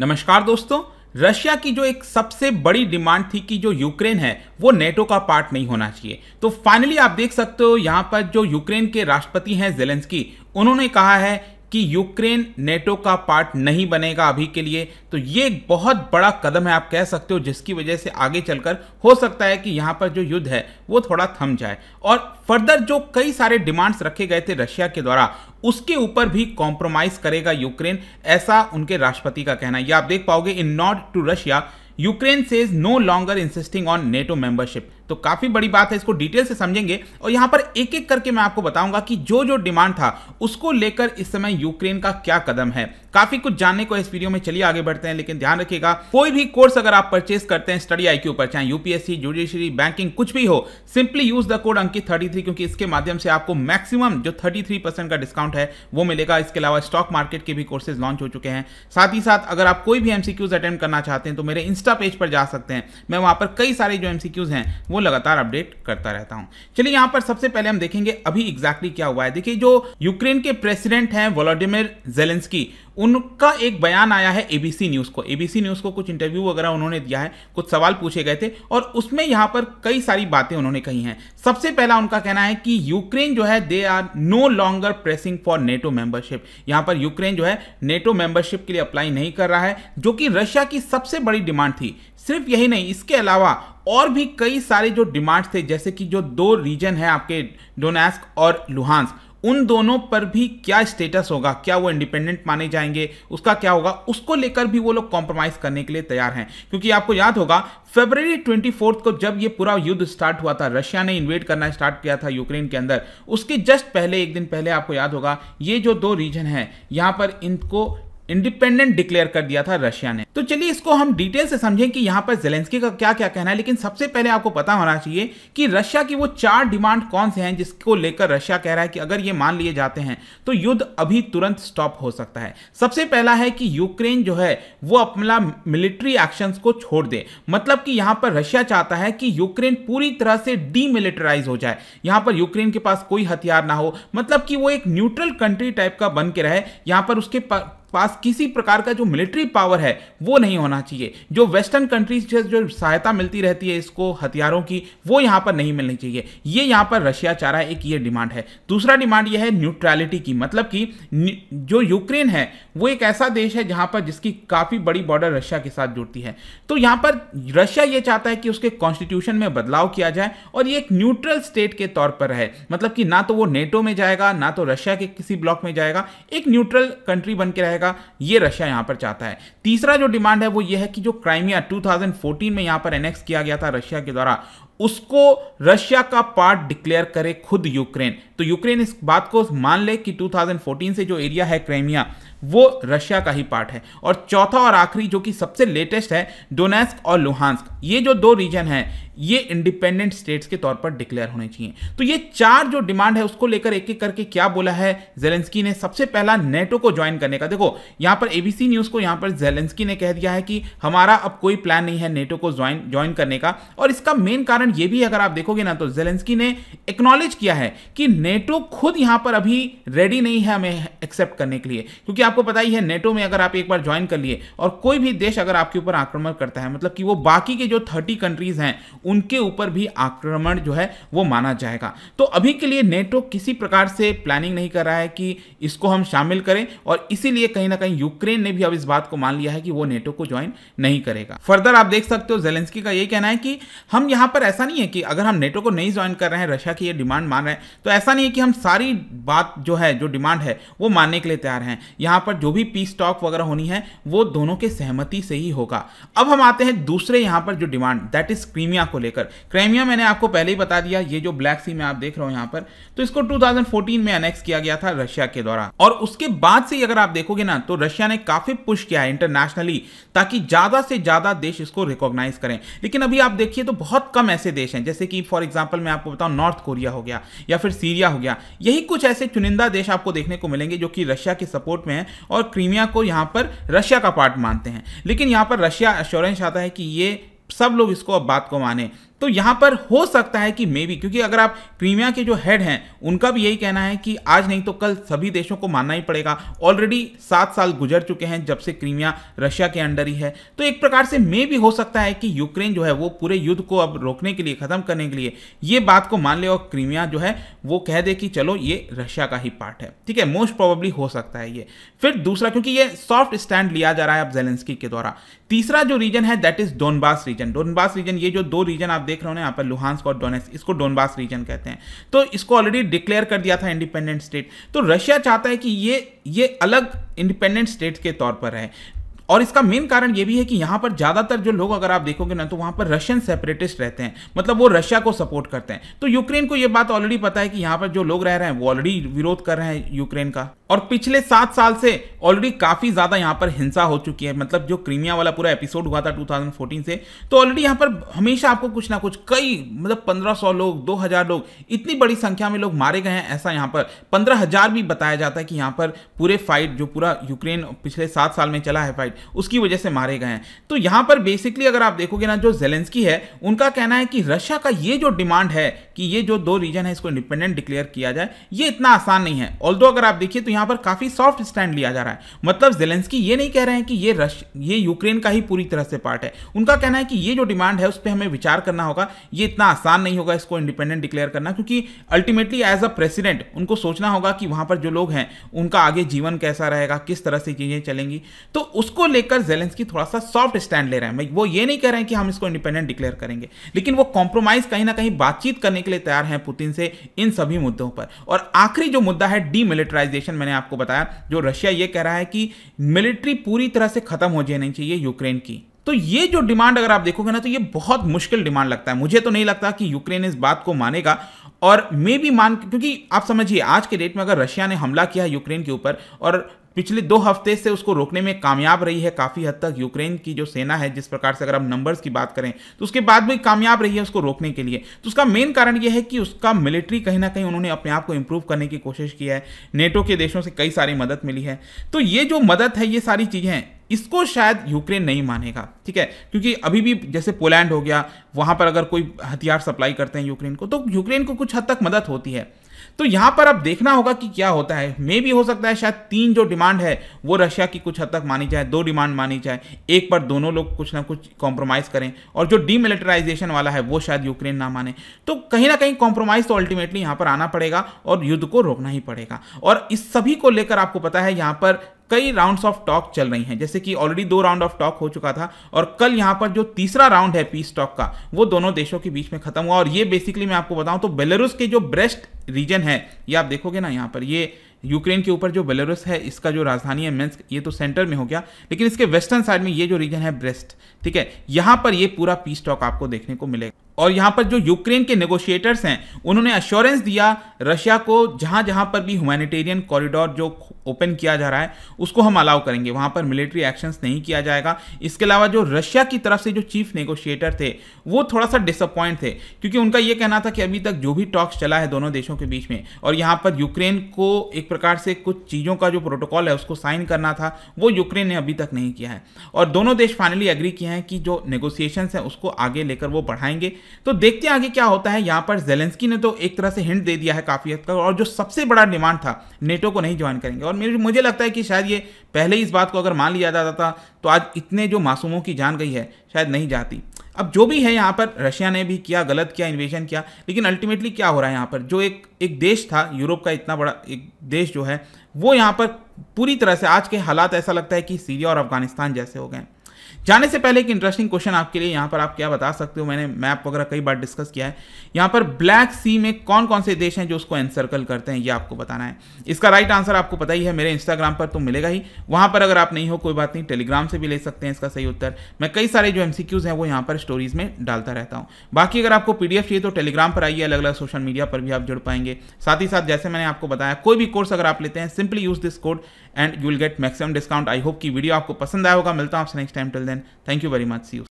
नमस्कार दोस्तों रशिया की जो एक सबसे बड़ी डिमांड थी कि जो यूक्रेन है वो नेटो का पार्ट नहीं होना चाहिए तो फाइनली आप देख सकते हो यहाँ पर जो यूक्रेन के राष्ट्रपति हैं जेलेंस्की उन्होंने कहा है कि यूक्रेन नेटो का पार्ट नहीं बनेगा अभी के लिए तो ये एक बहुत बड़ा कदम है आप कह सकते हो जिसकी वजह से आगे चलकर हो सकता है कि यहाँ पर जो युद्ध है वो थोड़ा थम जाए और फर्दर जो कई सारे डिमांड्स रखे गए थे रशिया के द्वारा उसके ऊपर भी कॉम्प्रोमाइज करेगा यूक्रेन ऐसा उनके राष्ट्रपति का कहना है ये आप देख पाओगे इन नॉट टू Russia Ukraine says no longer insisting on NATO membership तो काफ़ी बड़ी बात है इसको डिटेल से समझेंगे और यहां पर एक एक करके मैं आपको बताऊंगा कि जो जो डिमांड था उसको लेकर इस समय यूक्रेन का क्या कदम है काफ़ी कुछ जानने को इस वीडियो में चलिए आगे बढ़ते हैं लेकिन ध्यान रखिएगा कोई भी कोर्स अगर आप परचेस करते हैं स्टडी आई पर चाहे यूपीएससी जुडिशरी बैंकिंग कुछ भी हो simply use the code Ankit thirty क्योंकि इसके माध्यम से आपको मैक्सिमम जो थर्टी का डिस्काउंट है वो मिलेगा इसके अलावा स्टॉक मार्केट के भी कोर्सेज लॉन्च हो चुके हैं साथ ही साथ अगर आप कोई भी एमसीक्यूज अटेंड करना चाहते हैं तो मेरे इंस्टा पेज पर जा सकते हैं मैं वहां पर कई सारे जो एमसीक्यूज हैं वो लगातार अपडेट करता रहता हूं चलिए यहां पर सबसे पहले हम देखेंगे अभी एग्जैक्टली क्या हुआ है देखिए जो यूक्रेन के प्रेसिडेंट हैं वोलोडिमिर जेलेंस्की उनका एक बयान आया है एबीसी न्यूज को एबीसी न्यूज को कुछ इंटरव्यू वगैरह उन्होंने दिया है कुछ सवाल पूछे गए थे और उसमें यहां पर कई सारी बातें उन्होंने कही हैं सबसे पहला उनका कहना है कि यूक्रेन जो है they are no longer pressing for NATO membership यहां पर यूक्रेन जो है नेटो मेंबरशिप के लिए अप्लाई नहीं कर रहा है जो कि रशिया की सबसे बड़ी डिमांड थी सिर्फ यही नहीं इसके अलावा और भी कई सारे जो डिमांड्स थे जैसे कि जो दो रीजन है आपके डोनास्क और लुहांस उन दोनों पर भी क्या स्टेटस होगा क्या वो इंडिपेंडेंट माने जाएंगे उसका क्या होगा उसको लेकर भी वो लोग कॉम्प्रोमाइज करने के लिए तैयार हैं क्योंकि आपको याद होगा फेबररी ट्वेंटी को जब ये पूरा युद्ध स्टार्ट हुआ था रशिया ने इन्वेट करना स्टार्ट किया था यूक्रेन के अंदर उसके जस्ट पहले एक दिन पहले आपको याद होगा ये जो दो रीजन है यहाँ पर इनको इंडिपेंडेंट डिक्लेयर कर दिया था रशिया ने तो चलिए इसको हम डिटेल से समझें कि यहाँ पर जेलेंस्की का क्या क्या कहना है लेकिन सबसे पहले आपको पता होना चाहिए कि रशिया की वो चार डिमांड कौन से हैं जिसको लेकर रशिया कह रहा है कि अगर ये मान लिए जाते हैं तो युद्ध अभी तुरंत स्टॉप हो सकता है सबसे पहला है कि यूक्रेन जो है वो अपना मिलिट्री एक्शन को छोड़ दे मतलब कि यहां पर रशिया चाहता है कि यूक्रेन पूरी तरह से डीमिलिटराइज हो जाए यहां पर यूक्रेन के पास कोई हथियार ना हो मतलब कि वो एक न्यूट्रल कंट्री टाइप का बन के रहे यहां पर उसके पास किसी प्रकार का जो मिलिट्री पावर है वो नहीं होना चाहिए जो वेस्टर्न कंट्रीज से जो सहायता मिलती रहती है इसको हथियारों की वो यहाँ पर नहीं मिलनी चाहिए ये यहाँ पर रशिया चाह रहा है एक ये डिमांड है दूसरा डिमांड ये है न्यूट्रलिटी की मतलब कि जो यूक्रेन है वो एक ऐसा देश है जहाँ पर जिसकी काफ़ी बड़ी बॉर्डर रशिया के साथ जुड़ती है तो यहाँ पर रशिया ये चाहता है कि उसके कॉन्स्टिट्यूशन में बदलाव किया जाए और ये एक न्यूट्रल स्टेट के तौर पर रहे मतलब कि ना तो वो नेटो में जाएगा ना तो रशिया के किसी ब्लॉक में जाएगा एक न्यूट्रल कंट्री बन के रहेगा रहेगा ये रशिया यहां पर चाहता है तीसरा जो डिमांड है वो ये है कि जो क्राइमिया 2014 में यहां पर एनेक्स किया गया था रशिया के द्वारा उसको रशिया का पार्ट डिक्लेयर करे खुद यूक्रेन तो यूक्रेन इस बात को मान ले कि 2014 से जो एरिया है क्रेमिया वो रशिया का ही पार्ट है और चौथा और आखिरी जो कि सबसे लेटेस्ट है डोनेस्क और लुहानस्क ये जो दो रीजन है ये इंडिपेंडेंट स्टेट्स के तौर पर डिक्लेयर होने चाहिए तो ये चार जो डिमांड है उसको लेकर एक एक करके क्या बोला है जेलेंस्की ने सबसे पहला नेटो को ज्वाइन करने का देखो यहां पर एबीसी न्यूज को यहां पर जेलेंस्की ने कह दिया है कि हमारा अब कोई प्लान नहीं है नेटो को ज्वाइन करने का और इसका मेन कारण यह भी अगर आप देखोगे ना तो जेलेंस्की ने एक्नॉलेज किया है कि नेटो खुद यहां पर अभी रेडी नहीं है हमें एक्सेप्ट करने के लिए क्योंकि आपको पता ही है नेटो में अगर आप एक बार ज्वाइन कर लिए और कोई भी देश अगर आपके ऊपर आक्रमण करता है मतलब कि वो बाकी के जो थर्टी कंट्रीज हैं उनके ऊपर भी आक्रमण जो है वो माना जाएगा तो अभी के लिए नेटो किसी प्रकार से प्लानिंग नहीं कर रहा है कि इसको हम शामिल करें और इसीलिए कहीं ना कहीं यूक्रेन ने भी अब इस बात को मान लिया है कि वो नेटो को ज्वाइन नहीं करेगा फर्दर आप देख सकते हो जेलेंस्की का यह कहना है कि हम यहां पर ऐसा ऐसा नहीं है कि अगर हम नेटो को नहीं ज्वाइन कर रहे हैं रशिया की ये डिमांड मान रहे हैं तो ऐसा नहीं है कि हम सारी बात जो है जो डिमांड है वो मानने के लिए तैयार हैं यहाँ पर जो भी पीस टॉक वगैरह होनी है वो दोनों के सहमति से ही होगा अब हम आते हैं दूसरे यहाँ पर जो डिमांड दैट इज क्रीमिया को लेकर क्रीमिया मैंने आपको पहले ही बता दिया ये जो ब्लैक सी में आप देख रहे हो यहाँ पर तो इसको टू में अनेक्स किया गया था रशिया के द्वारा और उसके बाद से अगर आप देखोगे ना तो रशिया ने काफी पुश किया है इंटरनेशनली ताकि ज्यादा से ज्यादा देश इसको रिकॉग्नाइज करें लेकिन अभी आप देखिए तो बहुत कम ऐसे ऐसे देश हैं जैसे कि फॉर एग्जाम्पल मैं आपको बताऊँ नॉर्थ कोरिया हो गया या फिर सीरिया हो गया यही कुछ ऐसे चुनिंदा देश आपको देखने को मिलेंगे जो कि रशिया के सपोर्ट में हैं और क्रीमिया को यहाँ पर रशिया का पार्ट मानते हैं लेकिन यहाँ पर रशिया एश्योरेंस आता है कि ये सब लोग इसको अब बात को माने तो यहां पर हो सकता है कि मे बी क्योंकि अगर आप क्रीमिया के जो हेड हैं उनका भी यही कहना है कि आज नहीं तो कल सभी देशों को मानना ही पड़ेगा ऑलरेडी सात साल गुजर चुके हैं जब से क्रीमिया रशिया के अंडर ही है तो एक प्रकार से मे भी हो सकता है कि यूक्रेन जो है वो पूरे युद्ध को अब रोकने के लिए ख़त्म करने के लिए ये बात को मान ले और क्रीमिया जो है वो कह दे कि चलो ये रशिया का ही पार्ट है ठीक है मोस्ट प्रोबेबली हो सकता है ये फिर दूसरा क्योंकि ये सॉफ्ट स्टैंड लिया जा रहा है अब जेलेंस्की के द्वारा तीसरा जो रीजन है that is Donbas region Donbas region ये जो दो रीजन आप देख रहे हो ना यहाँ पर लुहानस्क और डोनेस इसको डोनबास रीजन कहते हैं तो इसको ऑलरेडी डिक्लेयर कर दिया था इंडिपेंडेंट स्टेट तो रशिया चाहता है कि ये ये अलग इंडिपेंडेंट स्टेट के तौर पर है और इसका मेन कारण यह भी है कि यहां पर ज़्यादातर जो लोग अगर आप देखोगे ना तो वहां पर रशियन सेपरेटिस्ट रहते हैं मतलब वो रशिया को सपोर्ट करते हैं तो यूक्रेन को यह बात ऑलरेडी पता है कि यहां पर जो लोग रह रहे हैं वो ऑलरेडी विरोध कर रहे हैं यूक्रेन का और पिछले सात साल से ऑलरेडी काफ़ी ज़्यादा यहां पर हिंसा हो चुकी है मतलब जो क्रीमिया वाला पूरा एपिसोड हुआ था 2014 से तो ऑलरेडी यहां पर हमेशा आपको कुछ ना कुछ कई मतलब 1500 लोग 2000 लोग इतनी बड़ी संख्या में लोग मारे गए हैं ऐसा यहां पर पंद्रह हजार भी बताया जाता है कि यहां पर पूरे फाइट जो पूरा यूक्रेन पिछले सात साल में चला है फाइट उसकी वजह से मारे गए हैं तो यहां पर बेसिकली अगर आप देखोगे ना जो जेलेंसकी है उनका कहना है कि रशिया का ये जो डिमांड है कि ये जो दो रीजन है इसको इंडिपेंडेंट डिक्लेयर किया जाए ये इतना आसान नहीं है ऑल अगर आप देखिए तो यहां यहां पर काफ़ी सॉफ्ट स्टैंड लिया जा रहा है मतलब जेलेंसकी ये नहीं कह रहे हैं कि ये रश ये यूक्रेन का ही पूरी तरह से पार्ट है उनका कहना है कि ये जो डिमांड है उस पर हमें विचार करना होगा ये इतना आसान नहीं होगा इसको इंडिपेंडेंट डिक्लेयर करना क्योंकि अल्टीमेटली एज अ प्रेसिडेंट उनको सोचना होगा कि वहां पर जो लोग हैं उनका आगे जीवन कैसा रहेगा किस तरह से चीज़ें चलेंगी तो उसको लेकर जेलेंसकी थोड़ा सा सॉफ्ट स्टैंड ले रहे हैं वो ये नहीं कह रहे हैं कि हम इसको इंडिपेंडेंट डिक्लेयर करेंगे लेकिन वो कॉम्प्रोमाइज़ कहीं ना कहीं बातचीत करने के लिए तैयार हैं पुतिन से इन सभी मुद्दों पर और आखिरी जो मुद्दा है डीमिलिटराइजेशन मैंने मैंने आपको बताया जो रशिया ये कह रहा है कि मिलिट्री पूरी तरह से खत्म हो जानी चाहिए यूक्रेन की तो ये जो डिमांड अगर आप देखोगे ना तो ये बहुत मुश्किल डिमांड लगता है मुझे तो नहीं लगता कि यूक्रेन इस बात को मानेगा और मे भी मान क्योंकि आप समझिए आज के डेट में अगर रशिया ने हमला किया यूक्रेन के ऊपर और पिछले दो हफ्ते से उसको रोकने में कामयाब रही है काफ़ी हद तक यूक्रेन की जो सेना है जिस प्रकार से अगर हम नंबर्स की बात करें तो उसके बाद भी कामयाब रही है उसको रोकने के लिए तो उसका मेन कारण यह है कि उसका मिलिट्री कहीं ना कहीं उन्होंने अपने आप को इम्प्रूव करने की कोशिश की है नेटो के देशों से कई सारी मदद मिली है तो ये जो मदद है ये सारी चीज़ें इसको शायद यूक्रेन नहीं मानेगा ठीक है क्योंकि अभी भी जैसे पोलैंड हो गया वहां पर अगर कोई हथियार सप्लाई करते हैं यूक्रेन को तो यूक्रेन को कुछ हद तक मदद होती है तो यहां पर अब देखना होगा कि क्या होता है मे भी हो सकता है शायद तीन जो डिमांड है वो रशिया की कुछ हद तक मानी जाए दो डिमांड मानी जाए एक पर दोनों लोग कुछ ना कुछ कॉम्प्रोमाइज करें और जो डीमिलिटराइजेशन वाला है वो शायद यूक्रेन ना माने तो कहीं ना कहीं कॉम्प्रोमाइज तो अल्टीमेटली यहां पर आना पड़ेगा और युद्ध को रोकना ही पड़ेगा और इस सभी को लेकर आपको पता है यहां पर कई राउंड्स ऑफ टॉक चल रही हैं जैसे कि ऑलरेडी दो राउंड ऑफ टॉक हो चुका था और कल यहाँ पर जो तीसरा राउंड है पीस टॉक का वो दोनों देशों के बीच में खत्म हुआ और ये बेसिकली मैं आपको बताऊं तो बेलारूस के जो ब्रेस्ट रीजन है ये आप देखोगे ना यहाँ पर ये यूक्रेन के ऊपर जो बेलारूस है इसका जो राजधानी है मेन्स ये तो सेंटर में हो गया लेकिन इसके वेस्टर्न साइड में ये जो रीजन है ब्रेस्ट ठीक है यहाँ पर ये पूरा पीस टॉक आपको देखने को मिलेगा और यहाँ पर जो यूक्रेन के नेगोशिएटर्स हैं उन्होंने अश्योरेंस दिया रशिया को जहाँ जहाँ पर भी ह्यूमैनिटेरियन कॉरिडोर जो ओपन किया जा रहा है उसको हम अलाउ करेंगे वहाँ पर मिलिट्री एक्शंस नहीं किया जाएगा इसके अलावा जो रशिया की तरफ से जो चीफ नेगोशिएटर थे वो थोड़ा सा डिसअपॉइंट थे क्योंकि उनका ये कहना था कि अभी तक जो भी टॉक्स चला है दोनों देशों के बीच में और यहाँ पर यूक्रेन को एक प्रकार से कुछ चीज़ों का जो प्रोटोकॉल है उसको साइन करना था वो यूक्रेन ने अभी तक नहीं किया है और दोनों देश फाइनली एग्री किए हैं कि जो नेगोशिएशन हैं उसको आगे लेकर वो बढ़ाएंगे तो देखते हैं आगे क्या होता है यहाँ पर जेलेंस्की ने तो एक तरह से हिंट दे दिया है काफ़ी हद तक और जो सबसे बड़ा डिमांड था नेटो को नहीं ज्वाइन करेंगे और मेरे मुझे लगता है कि शायद ये पहले ही इस बात को अगर मान लिया जाता था तो आज इतने जो मासूमों की जान गई है शायद नहीं जाती अब जो भी है यहाँ पर रशिया ने भी किया गलत किया इन्वेशन किया लेकिन अल्टीमेटली क्या हो रहा है यहाँ पर जो एक एक देश था यूरोप का इतना बड़ा एक देश जो है वो यहाँ पर पूरी तरह से आज के हालात ऐसा लगता है कि सीरिया और अफगानिस्तान जैसे हो गए जाने से पहले एक इंटरेस्टिंग क्वेश्चन आपके लिए यहाँ पर आप क्या बता सकते हो मैंने मैप वगैरह कई बार डिस्कस किया है यहां पर ब्लैक सी में कौन कौन से देश हैं जो उसको एनसर्कल करते हैं ये आपको बताना है इसका राइट आंसर आपको पता ही है मेरे इंस्टाग्राम पर तो मिलेगा ही वहां पर अगर आप नहीं हो कोई बात नहीं टेलीग्राम से भी ले सकते हैं इसका सही उत्तर मैं कई सारे जो एम हैं वो यहां पर स्टोरीज में डालता रहता हूँ बाकी अगर आपको पीडीएफ चाहिए तो टेलीग्राम पर आइए अलग अलग सोशल मीडिया पर भी आप जुड़ पाएंगे साथ ही साथ जैसे मैंने आपको बताया कोई भी कोर्स अगर आप लेते हैं simply use this code and you will get maximum discount I hope की वीडियो आपको पसंद आया होगा मिलता हूं आपसे next time till then thank you very much. See you.